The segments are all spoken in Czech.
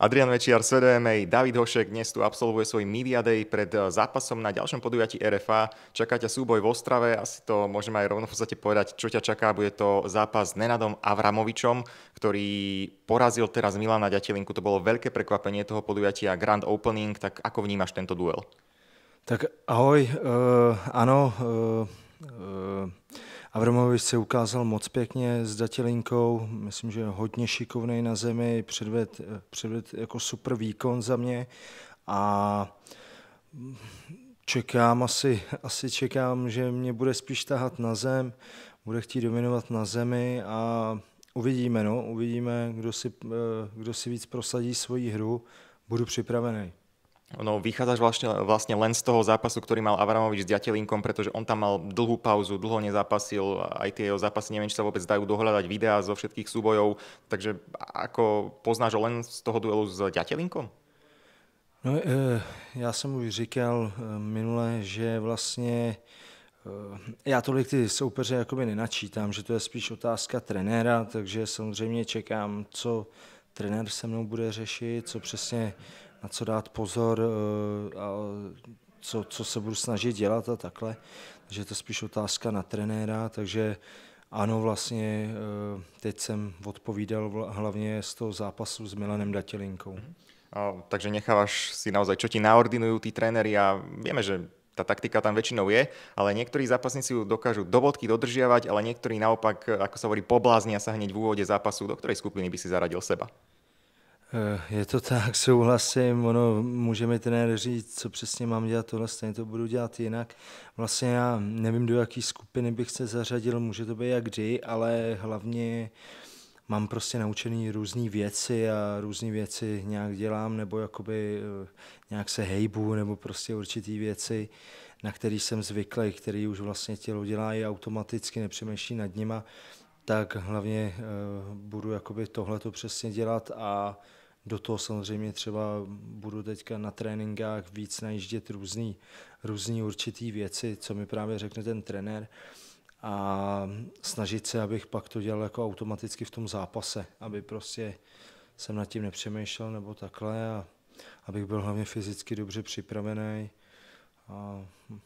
Adrian Večiar, sledujeme i David Hošek, dnes tu absolvuje svoj Media Day pred eh, zápasom na ďalšom podujatí RFA. Čaká ťa súboj v Ostrave, asi to môžeme aj rovno v podstate povedať, čo ťa čaká. Bude to zápas s Nenadom Avramovičom, ktorý porazil teraz Milana Ďatelinku. To bolo veľké prekvapenie toho podujatia Grand Opening. Tak ako vnímaš tento duel? Tak ahoj, uh, ano, uh, uh... Avramovič se ukázal moc pěkně s Datilinkou, myslím, že hodně šikovný na zemi, předved, předved jako super výkon za mě a čekám asi, asi čekám, že mě bude spíš tahat na zem, bude chtít dominovat na zemi a uvidíme, no, uvidíme, kdo si, eh, kdo si víc prosadí svoji hru, budu připravený. No, vychádzaš vlastne, vlastne len z toho zápasu, ktorý mal Avramovič s Diatelinkom, pretože on tam mal dlhú pauzu, dlho nezápasil, aj tie jeho zápasy, neviem, či sa vôbec dajú dohľadať videá zo všetkých súbojov, takže ako poznáš ho len z toho duelu s Diatelinkom? No, e, já som už říkal e, minule, že vlastně e, já tolik ty soupeře jakoby nenačítám, že to je spíš otázka trenéra, takže samozřejmě čekám, co trenér se mnou bude řešit, co přesně na co dát pozor eh, a co, co se budu snažit dělat a takhle. Takže to je spíš otázka na trenéra, takže ano, vlastně eh, teď jsem odpovídal hlavně z toho zápasu s Milanem Datělinkou. Mhm. A, takže necháváš si naozaj, čo ti naordinují ty trenéry a víme že ta taktika tam většinou je, ale někteří zápasníci ju dokážu do vodky dodržiavať, ale někteří naopak, ako sa hovorí, pobláznia sa hneď v úvode zápasu. Do ktorej skupiny by si zaradil seba? Eh, je to tak, souhlasím. Ono, může mi trenér říct, co přesně mám dělat tohle, stejně to budu dělat jinak. Vlastně já nevím, do jaké skupiny bych se zařadil, může to být jak kdy, ale hlavně mám prostě naučený různé věci a různé věci nějak dělám, nebo jakoby eh, nějak se hejbu, nebo prostě určitý věci, na který jsem zvyklý, který už vlastně tělo dělá i automaticky, nepřemýšlí nad nima, tak hlavně uh, budu jakoby tohleto přesně dělat a do toho samozřejmě třeba budu teďka na tréninkách víc najíždět různý, různý určitý věci, co mi právě řekne ten trenér a snažit se, abych pak to dělal jako automaticky v tom zápase, aby prostě jsem nad tím nepřemýšlel nebo takhle a abych byl hlavně fyzicky dobře připravený. A hm.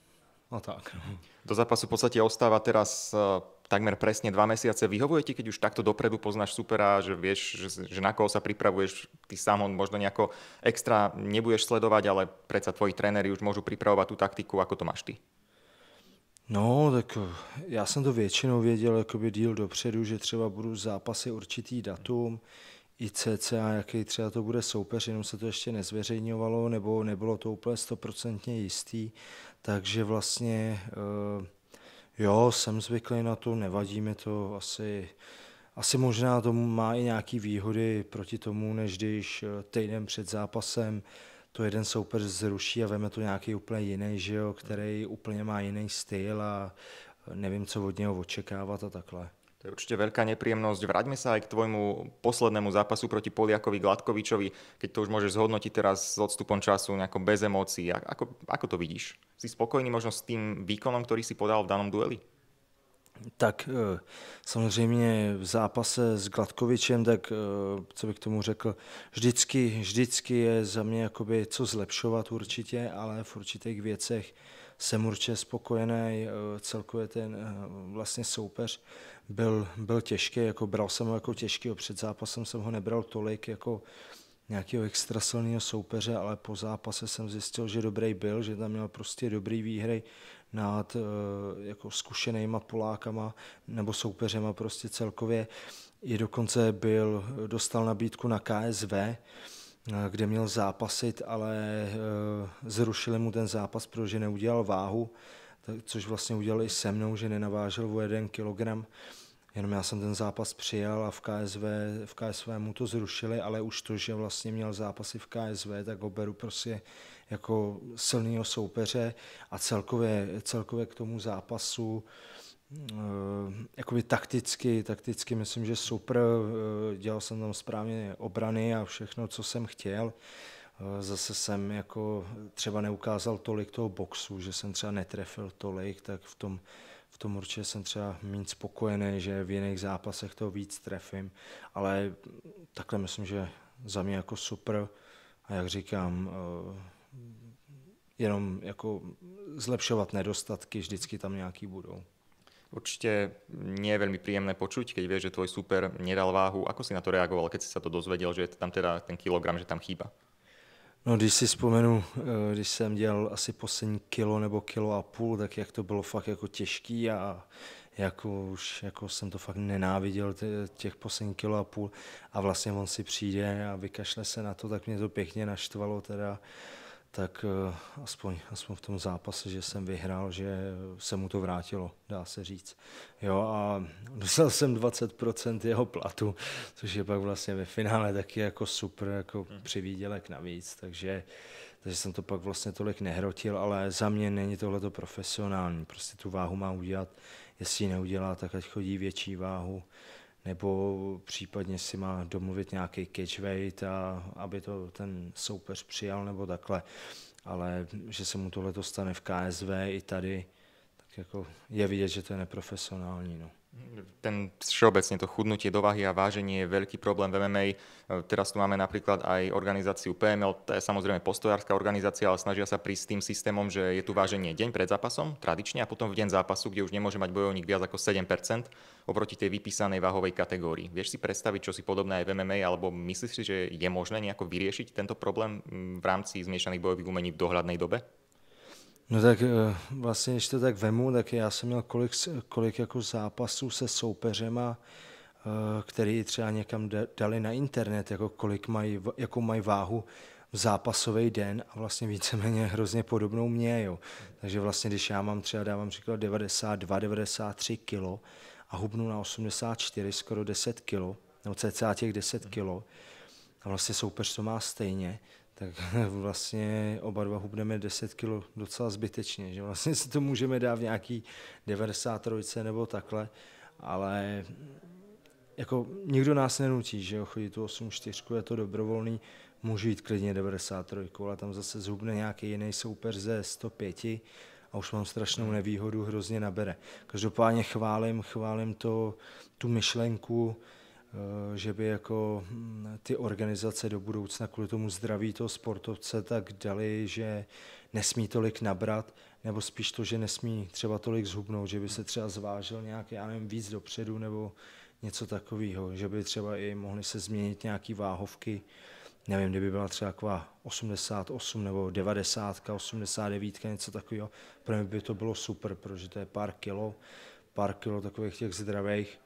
No tak. Do zápasu v podstate ostáva teraz uh, takmer presne dva mesiace. Vyhovuje ti, keď už takto dopredu poznáš supera, že vieš, že, že na koho sa pripravuješ, ty sám on možno nejako extra nebudeš sledovať, ale predsa tvoji tréneri už môžu pripravovať tú taktiku, ako to máš ty? No, tak já e, jsem to většinou věděl jakoby díl dopředu, že třeba budu zápasy určitý datum, i cca, jaký třeba to bude soupeř, jenom se to ještě nezveřejňovalo, nebo nebylo to úplně stoprocentně jistý, takže vlastně eh, jo, jsem zvyklý na to, nevadí mi to asi. Asi možná to má i nějaké výhody proti tomu, než když eh, týden před zápasem to jeden soupeř zruší a veme to nějaký úplně jiný, že jo, který úplně má jiný styl a nevím, co od něho očekávat a takhle. To je určite veľká nepríjemnosť. Vráťme sa aj k tvojmu poslednému zápasu proti Poliakovi Gladkovičovi, keď to už môžeš zhodnotiť teraz s odstupom času nejako bez emócií. Ako, ako to vidíš? Si spokojný možno s tým výkonom, ktorý si podal v danom dueli? Tak e, samozřejmě v zápase s Gladkovičem, tak e, co bych tomu řekl, vždycky, vždycky je za mě jakoby co zlepšovat určitě, ale v určitých věcech jsem určitě spokojený. Eh, celkově ten eh, vlastně soupeř byl, byl těžký, jako bral jsem ho jako těžký, před zápasem jsem ho nebral tolik jako nějakého extrasilného soupeře, ale po zápase jsem zjistil, že dobrý byl, že tam měl prostě dobrý výhry nad eh, jako zkušenýma Polákama nebo soupeřema prostě celkově. I dokonce byl, dostal nabídku na KSV, Eh, kde měl zápasit, ale eh, zrušili mu ten zápas, protože neudělal váhu, což vlastně udělal i se mnou, že nenavážel o jeden kilogram. Jenom já jsem ten zápas přijal a v KSV, v KSV mu to zrušili, ale už to, že vlastně měl zápasy v KSV, tak ho beru prostě jako silného soupeře a celkově, celkově k tomu zápasu uh, Eh, jakoby takticky, takticky myslím, že super, eh, dělal jsem tam správně obrany a všechno, co jsem chtěl. Eh, zase jsem jako třeba neukázal tolik toho boxu, že jsem třeba netrefil tolik, tak v tom, v tom určitě jsem třeba méně spokojený, že v jiných zápasech to víc trefím, ale takhle myslím, že za mě jako super a jak říkám, jenom jako zlepšovat nedostatky, vždycky tam nějaký budou. Určite nie je veľmi príjemné počuť, keď vieš, že tvoj super nedal váhu. Ako si na to reagoval, keď si sa to dozvedel, že je tam teda ten kilogram, že tam chýba? No, když si vzpomenu, eh, když jsem dělal asi poslední kilo nebo kilo a půl, tak jak to bylo fakt jako těžký a jako už jako jsem to fakt nenáviděl těch posledních kilo a půl a vlastně on si přijde a vykašle se na to, tak mě to pěkně naštvalo teda. Uh, tak eh, aspoň, aspoň v tom zápase, že jsem vyhrál, že se mu to vrátilo, dá se říct. Jo, a dostal jsem 20% jeho platu, což je pak vlastně ve finále taky jako super, jako hmm. přivídělek navíc, takže, takže jsem to pak vlastně tolik nehrotil, ale za mě není tohleto profesionální, prostě tu váhu má udělat, jestli ji neudělá, tak ať chodí větší váhu, nebo případně si má domluvit nějaký catch weight, a, aby to ten soupeř přijal nebo takhle. Ale že se mu tohle stane v KSV i tady, tak jako je vidět, že to je neprofesionální. No ten všeobecne to chudnutie do váhy a váženie je veľký problém v MMA. Teraz tu máme napríklad aj organizáciu PML, to je samozrejme postojárska organizácia, ale snažia sa prísť s tým systémom, že je tu váženie deň pred zápasom tradične a potom v deň zápasu, kde už nemôže mať bojovník viac ako 7% oproti tej vypísanej váhovej kategórii. Vieš si predstaviť, čo si podobné aj v MMA, alebo myslíš si, že je možné nejako vyriešiť tento problém mm, v rámci zmiešaných bojových umení v dohľadnej dobe? No tak eh, vlastně, když to tak vemu, tak já jsem měl kolik, kolik jako zápasů se soupeřema, eh, který třeba někam dali na internet, jako kolik mají, jakou mají váhu v zápasový den a vlastně víceméně hrozně podobnou mě. Jo. Takže vlastně, když já mám třeba, dávám příklad 92, 93 kilo a hubnu na 84, skoro 10 kilo, nebo cca těch 10 kilo, a vlastně soupeř to má stejně, tak vlastně oba dva hubneme 10 kg docela zbytečně, že vlastně si to můžeme dát v nějaký 93 nebo takhle, ale jako nikdo nás nenutí, že jo, chodit tu 8-4, je to dobrovolný, může jít klidně 93, ale tam zase zhubne nějaký jiný soupeř ze 105 a už mám strašnou hmm. nevýhodu, hrozně nabere. Každopádně chválím, chválím to, tu myšlenku, Eh, že by jako hm, ty organizace do budoucna kvůli tomu zdraví toho sportovce tak dali, že nesmí tolik nabrat, nebo spíš to, že nesmí třeba tolik zhubnout, že by se třeba zvážil nějak, já nevím, víc dopředu nebo něco takového, že by třeba i mohly se změnit nějaké váhovky, nevím, kdyby byla třeba taková 88 nebo 90, 89, něco takového, pro mě by to bylo super, protože to je pár kilo, pár kilo takových těch zdravých,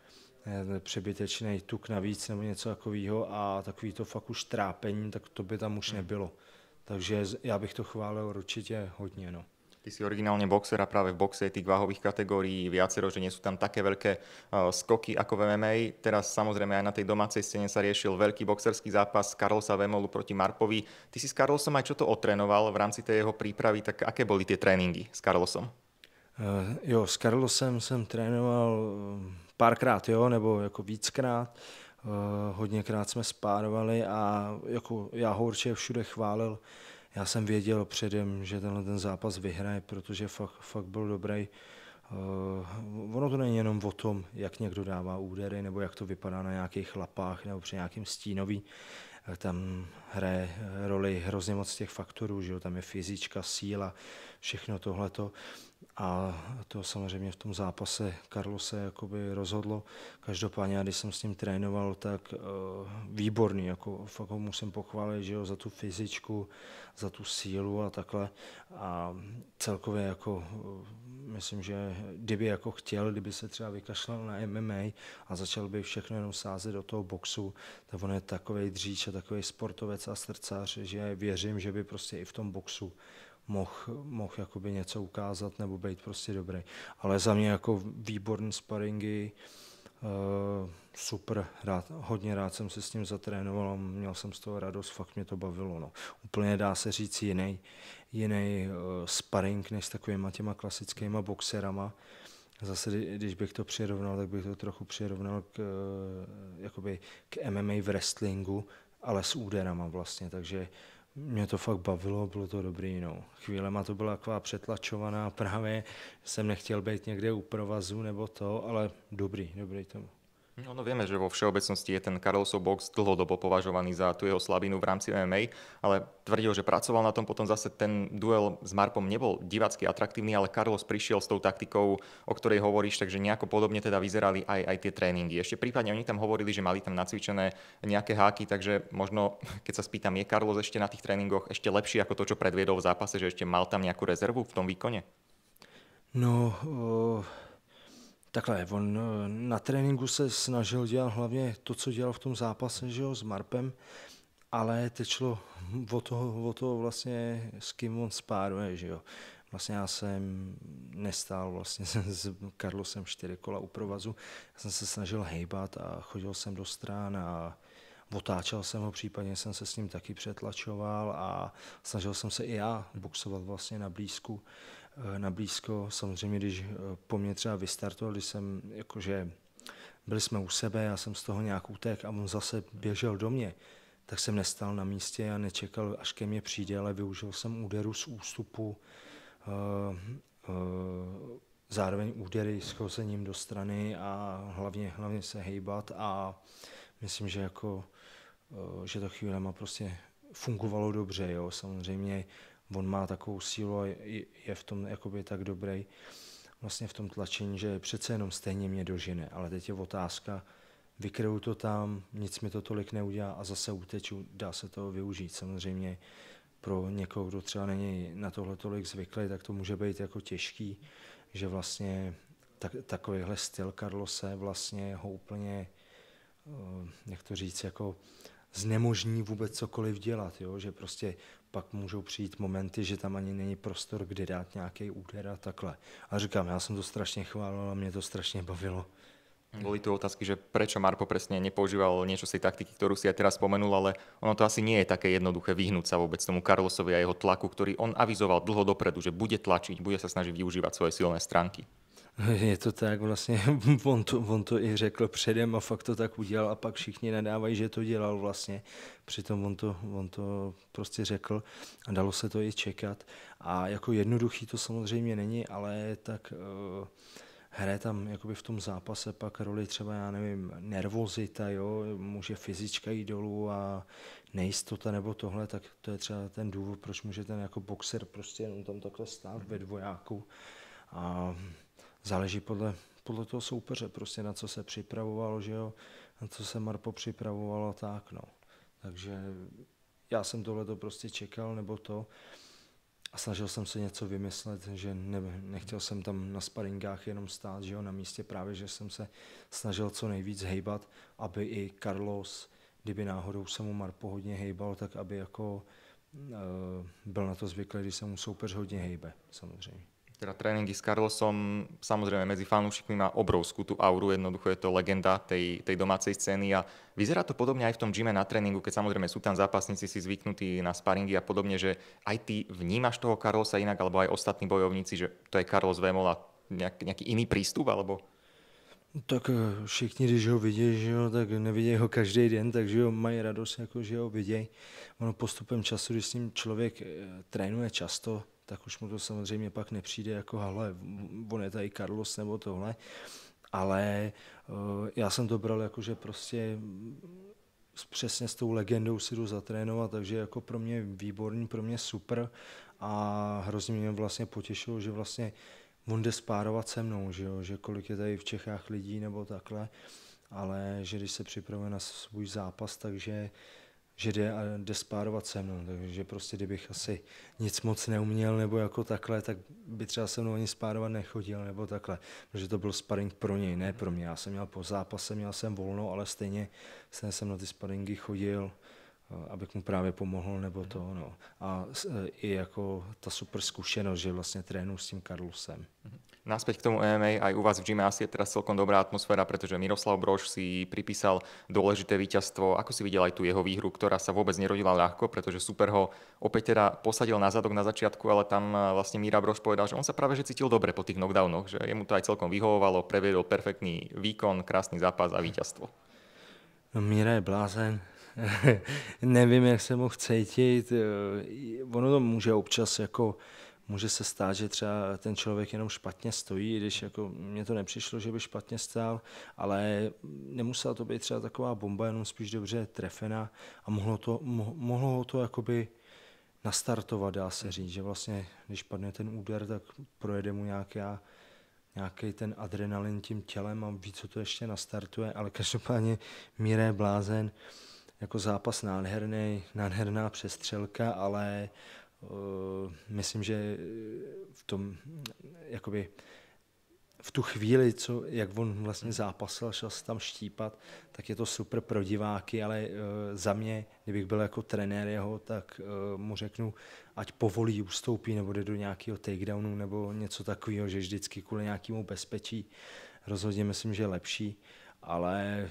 Eh, přebytečný tuk navíc nebo něco takového a takový to fakt už trápení, tak to by tam už hmm. nebylo. Takže já bych to chválil určitě hodně. No. Ty si originálně boxer a právě v boxe těch váhových kategorií, viacero, že nie tam také velké eh, skoky jako v MMA. Teraz samozřejmě aj na té domácej scéně se riešil velký boxerský zápas Karlosa Vemolu proti Marpovi. Ty si s Karlosom aj čo to otrénoval v rámci té jeho přípravy, tak aké byly ty tréningy s Karlosom? Eh, jo, s Carlosem jsem trénoval eh, párkrát, jo, nebo jako víckrát. Eh, hodněkrát jsme spárovali a jako já ho určitě všude chválil. Já jsem věděl předem, že tenhle ten zápas vyhraje, protože fakt, fakt byl dobrý. Uh, ono to není jenom o tom, jak někdo dává údery, nebo jak to vypadá na nějakých lapách, nebo při nějakém stínový tam hraje roli hrozně moc těch faktorů, že jo? tam je fyzička, síla, všechno tohleto. A to samozřejmě v tom zápase Karlo se jakoby rozhodlo. Každopádně, když jsem s ním trénoval, tak eh, výborný, jako fakt ho musím pochválit, že jo, za tu fyzičku, za tu sílu a takhle. A celkově jako eh, myslím, že kdyby jako chtěl, kdyby se třeba vykašlal na MMA a začal by všechno jenom sázet do toho boxu, tak on je takový dříč a takový sportovec a srdcař, že věřím, že by prostě i v tom boxu mohl moh jakoby něco ukázat nebo být prostě dobrý. Ale za mě jako výborný sparingy, Uh, super, rád, hodně rád jsem se s ním zatrénoval, měl jsem z toho radost, fakt mě to bavilo. No. Úplně dá se říct jiný, jiný eh, sparring než s takovýma těma klasickýma boxerama. Zase, když bych to přirovnal, tak bych to trochu přirovnal k, eh, jakoby, k MMA v wrestlingu, ale s úderama vlastně, takže mě to fakt bavilo, bylo to dobrý. No. Chvílema to byla taková přetlačovaná, právě jsem nechtěl být někde u provazu nebo to, ale dobrý, dobrý tomu. No, no vieme, že vo všeobecnosti je ten Karlosov box dlhodobo považovaný za tú jeho slabinu v rámci MMA, ale tvrdil, že pracoval na tom, potom zase ten duel s Marpom nebol divacky atraktívny, ale Carlos prišiel s tou taktikou, o ktorej hovoríš, takže nejako podobne teda vyzerali aj, aj tie tréningy. Ešte prípadne oni tam hovorili, že mali tam nacvičené nejaké háky, takže možno, keď sa spýtam, je Carlos ešte na tých tréningoch ešte lepší ako to, čo predviedol v zápase, že ešte mal tam nejakú rezervu v tom výkone? No, uh... Takhle, on eh, na tréninku se snažil dělat hlavně to, co dělal v tom zápase že jo, s Marpem, ale teď šlo o to, o to vlastně, s kým on spáruje, že jo. Vlastně já jsem nestál vlastně s Karlosem čtyři kola u provazu, já jsem se snažil hejbat a chodil jsem do stran a otáčel jsem ho, případně jsem se s ním taky přetlačoval a snažil jsem se i já boxovat vlastně na blízku. Eh, na blízko. Samozřejmě, když eh, po mě třeba vystartoval, když jsem jakože byli jsme u sebe, já jsem z toho nějak utek a on zase běžel do mě, tak jsem nestal na místě a nečekal, až ke mně přijde, ale využil jsem úderu z ústupu, eh, zároveň údery s chozením do strany a hlavně, hlavně se hejbat a myslím, že jako, že to chvílema prostě fungovalo dobře, jo, samozřejmě on má takovou sílu a je v tom jakoby tak dobrý vlastně v tom tlačení, že přece jenom stejně mě dožine, ale teď je otázka, vykryju to tam, nic mi to tolik neudělá a zase uteču, dá se toho využít. Samozřejmě pro někoho, kdo třeba není na tohle tolik zvyklý, tak to může být jako těžký, že vlastně tak, takovýhle styl Karlose vlastně ho úplně, eh, jak to říct, jako znemožní vůbec cokoliv dělat, jo? že prostě pak můžou přijít momenty, že tam ani není prostor, kde dát nějaký úder a takhle. A říkám, já jsem to strašně chválil a mě to strašně bavilo. Boli tu otázky, že prečo Marko presne nepoužíval niečo z tej taktiky, ktorú si aj teraz spomenul, ale ono to asi nie je také jednoduché vyhnúť sa vôbec tomu Carlosovi a jeho tlaku, ktorý on avizoval dlho dopredu, že bude tlačiť, bude sa snažiť využívať svoje silné stránky. Je to tak, vlastně on to, on to i řekl předem a fakt to tak udělal a pak všichni nadávají, že to dělal vlastně. Přitom on to, on to prostě řekl a dalo se to i čekat. A jako jednoduchý to samozřejmě není, ale tak uh, hraje tam jakoby v tom zápase pak roli třeba, já nevím, nervozita, jo, může fyzička jít dolů a nejistota nebo tohle, tak to je třeba ten důvod, proč může ten jako boxer prostě jenom tam takhle stát ve dvojáku. A záleží podle, podle toho soupeře, prostě na co se připravovalo, že jo, na co se Marpo připravovalo tak, no. Takže já jsem tohle to prostě čekal, nebo to. A snažil jsem se něco vymyslet, že ne, nechtěl jsem tam na sparingách jenom stát, že jo, na místě právě, že jsem se snažil co nejvíc hejbat, aby i Carlos, kdyby náhodou se mu Marpo hodně hejbal, tak aby jako eh, byl na to zvyklý, když se mu soupeř hodně hejbe, samozřejmě teda tréninky s Carlosom, samozrejme medzi fanúšikmi má obrovskú tú auru, jednoducho je to legenda tej, tej domácej scény a vyzerá to podobne aj v tom gyme na tréningu, keď samozrejme sú tam zápasníci si zvyknutí na sparingy a podobne, že aj ty vnímaš toho Carlosa inak, alebo aj ostatní bojovníci, že to je Carlos a nějak, nějaký jiný přístup, alebo? Tak eh, všichni, když ho vidí, že jo, tak nevidí ho každý den, takže jo, mají radost, jako, že ho vidějí. Ono postupem času, když s ním člověk eh, trénuje často, tak už mu to samozřejmě pak nepřijde jako hele, on je tady Carlos nebo tohle, ale eh, já jsem to bral jako, že prostě přesně s tou legendou si jdu zatrénovat, takže jako pro mě výborný, pro mě super a hrozně mě vlastně potěšilo, že vlastně on jde spárovat se mnou, že, jo? že kolik je tady v Čechách lidí nebo takhle, ale že když se připravuje na svůj zápas, takže uh, že jde, a jde spárovat se mnou, takže prostě kdybych asi nic moc neuměl nebo jako takhle, tak by třeba se mnou ani spárovat nechodil nebo takhle, protože to byl sparring pro něj, ne pro mě. Já jsem měl po zápase, měl jsem volno, ale stejně jsem na ty sparingy chodil, Eh, abych mu právě pomohl nebo to. No. A eh, i jako ta super zkušenost, že vlastně trénu s tím Karlusem. Mhm. Náspäť k tomu EMA, aj u vás v asi je teraz celkom dobrá atmosféra, pretože Miroslav Brož si pripísal dôležité víťazstvo. Ako si videl aj tu jeho výhru, ktorá sa vôbec nerodila ľahko, pretože super ho opäť teda posadil na zadok na začiatku, ale tam eh, vlastne Míra Brož povedal, že on sa práve že cítil dobre po tých knockdownoch, že jemu to aj celkom vyhovovalo, prevedol perfektný výkon, krásny zápas a víťazstvo. No, Míra je blázen, nevím, jak se mohl cítit. Eh, ono to může občas jako může se stát, že třeba ten člověk jenom špatně stojí, i když jako mně to nepřišlo, že by špatně stál, ale nemusela to být třeba taková bomba, jenom spíš dobře trefena a mohlo, to, mohlo to jakoby nastartovat, dá se říct, že vlastně, když padne ten úder, tak projede mu nějaká, nějaký ten adrenalin tím tělem a ví, co to ještě nastartuje, ale každopádně Míra je blázen, jako zápas nádherný, nádherná přestřelka, ale uh, myslím, že v tom, jakoby, v tu chvíli, co, jak on vlastně zápasil, šel se tam štípat, tak je to super pro diváky, ale uh, za mě, kdybych byl jako trenér jeho, tak uh, mu řeknu, ať povolí, ustoupí nebo jde do nějakého takedownu nebo něco takového, že vždycky kvůli nějakému bezpečí rozhodně myslím, že je lepší, ale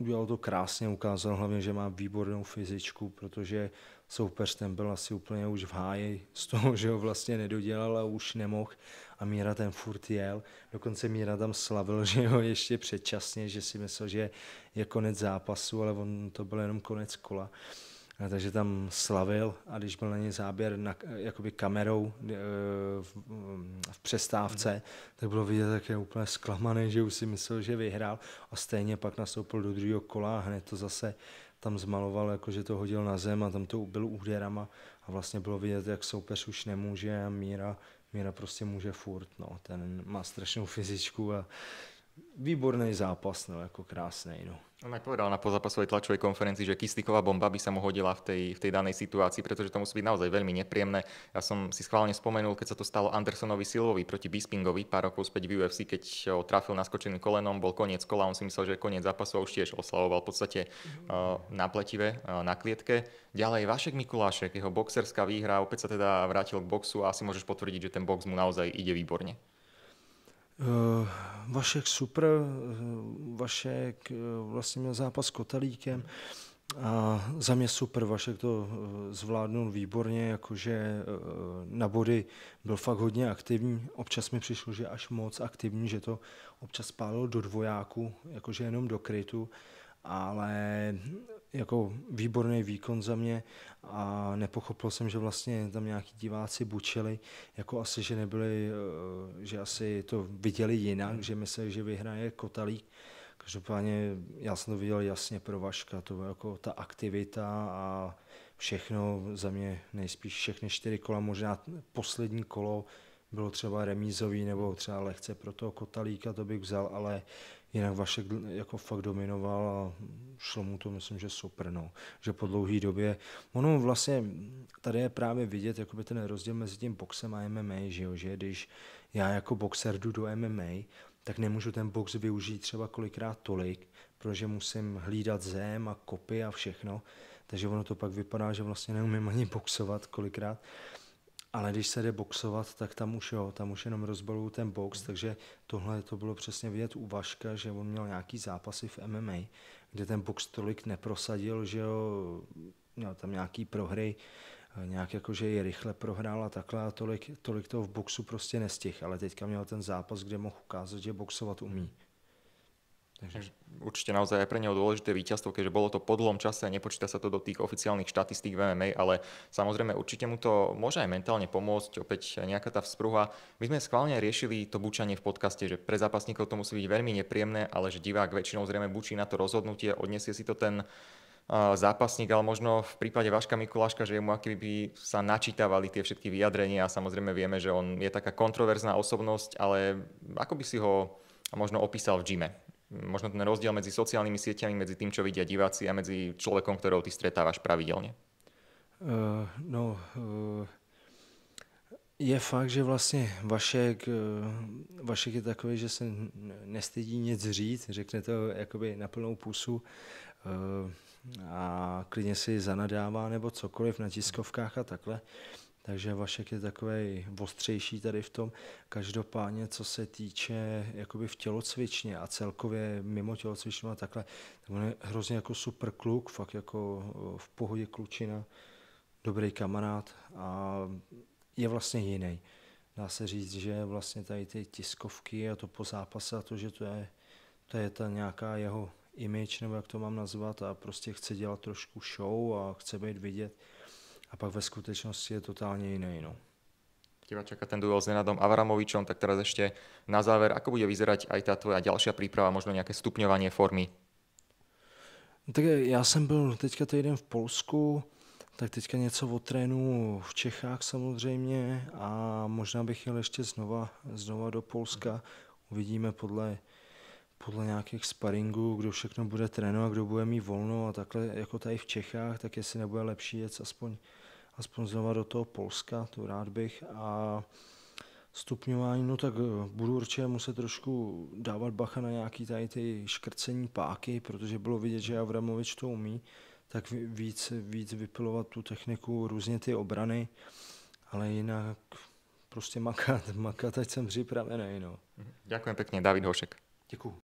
udělal to krásně, ukázal hlavně, že má výbornou fyzičku, protože soupeř ten byl asi úplně už v háji z toho, že ho vlastně nedodělal a už nemohl a Míra ten furt jel. Dokonce Míra tam slavil, že ho ještě předčasně, že si myslel, že je konec zápasu, ale on to byl jenom konec kola takže tam slavil a když byl na něj záběr na, jakoby kamerou eh, v, v přestávce, mm. tak bylo vidět, jak je úplně zklamaný, že už si myslel, že vyhrál a stejně pak nastoupil do druhého kola a hned to zase tam zmaloval, jakože to hodil na zem a tam to byl úderama a vlastně bylo vidět, jak soupeř už nemůže a Míra, Míra prostě může furt, no, ten má strašnou fyzičku a výborný zápas, no, jako krásný. No. On tak povedal na pozápasovej tlačovej konferencii, že kyslíková bomba by sa mu hodila v tej, v tej danej situácii, pretože to musí byť naozaj veľmi nepríjemné. Ja som si schválne spomenul, keď sa to stalo Andersonovi Silvovi proti Bispingovi pár rokov späť v UFC, keď ho trafil naskočený kolenom, bol koniec kola, on si myslel, že koniec zápasu a už tiež oslavoval v podstate uh, mhm. eh, na pletive, uh, eh, na klietke. Ďalej Vašek Mikulášek, jeho boxerská výhra, opäť sa teda vrátil k boxu a asi môžeš potvrdiť, že ten box mu naozaj ide výborne. Eh, Vašek super, eh, Vašek eh, vlastně měl zápas s Kotelíkem a za mě super, Vašek to zvládnul výborně, jakože na body byl fakt hodně aktivní, občas mi přišlo, že až moc aktivní, že to občas spálilo do dvojáku, jakože jenom do krytu, ale jako výborný výkon za mě a nepochopil jsem, že vlastně tam nějaký diváci bučeli, jako asi, že nebyli, eh, že asi to viděli jinak, hmm. že mysleli, že vyhraje Kotalík. Každopádně já jsem to viděl jasně pro Vaška, to byla jako ta aktivita a všechno za mě nejspíš všechny čtyři kola, možná poslední kolo bylo třeba remízový nebo třeba lehce pro toho Kotalíka, to bych vzal, ale Jinak Vašek jako fakt dominoval a šlo mu to, myslím, že super, no. Že po dlouhé době, ono vlastně, tady je právě vidět jakoby ten rozdíl mezi tím boxem a MMA, že jo, že když já jako boxer jdu do MMA, tak nemůžu ten box využít třeba kolikrát tolik, protože musím hlídat zem a kopy a všechno, takže ono to pak vypadá, že vlastně neumím ani boxovat kolikrát, ale když se jde boxovat, tak tam už jo, tam už jenom rozbalují ten box, takže tohle to bylo přesně vidět u Vaška, že on měl nějaký zápasy v MMA, kde ten box tolik neprosadil, že jo, měl tam nějaký prohry, nějak jako, že je rychle prohrál a takhle a tolik, tolik toho v boxu prostě nestih, ale teďka měl ten zápas, kde mohl ukázat, že boxovat umí. Takže určite naozaj aj pre neho dôležité víťazstvo, keďže bolo to po dlhom čase a nepočíta sa to do tých oficiálnych štatistík v MMA, ale samozrejme určite mu to môže aj mentálne pomôcť, opäť nejaká tá vzpruha. My sme schválne riešili to bučanie v podcaste, že pre zápasníkov to musí byť veľmi nepríjemné, ale že divák väčšinou zrejme bučí na to rozhodnutie, odniesie si to ten zápasník, ale možno v prípade Vaška Mikuláška, že mu akýby sa načítavali tie všetky vyjadrenia a samozrejme vieme, že on je taká kontroverzná osobnosť, ale ako by si ho možno opísal v gyme? možno ten rozdiel medzi sociálnymi sieťami, medzi tým, čo vidia diváci a medzi človekom, ktorého ty stretávaš pravidelne? Uh, no, uh, je fakt, že vlastně Vašek, uh, Vašek je takový, že se nestydí nic říct, řekne to jakoby na plnou pusu uh, a klidně si zanadává nebo cokoliv na tiskovkách a takhle. Uh, takže Vašek je takový ostřejší tady v tom. Každopádně, co se týče jakoby v tělocvičně a celkově mimo tělocvičnu a takhle, tak on je hrozně jako super kluk, fakt jako v pohodě klučina, dobrý kamarád a je vlastně jiný. Dá se říct, že vlastně tady ty tiskovky a to po zápase a to, že to je, to je ta nějaká jeho image, nebo jak to mám nazvat, a prostě chce dělat trošku show a chce být vidět, a pak ve skutečnosti je totálně jiný. No. Teba čaká ten duel s Nenadom Avramovičom, tak teraz ešte na záver, ako bude vyzerať aj tá tvoja ďalšia príprava, možno nejaké stupňovanie formy? Tak já jsem byl teďka týden v Polsku, tak teďka něco o trénu v Čechách samozřejmě a možná bych jel ještě znova, znova do Polska. Uvidíme podle, podle nějakých sparingů, kdo všechno bude trénovat, kdo bude mít volno a takhle jako tady v Čechách, tak jestli nebude lepší jet aspoň aspoň znova do toho Polska, to rád bych. A stupňování, no tak eh, budu určitě muset trošku dávat bacha na nějaký tady ty škrcení páky, protože bylo vidět, že Avramovič to umí, tak víc, víc vypilovat tu techniku, různě ty obrany, ale jinak prostě makat, makat, ať jsem připravený. No. Děkuji mhm. pekne, David Hošek. Děkuji.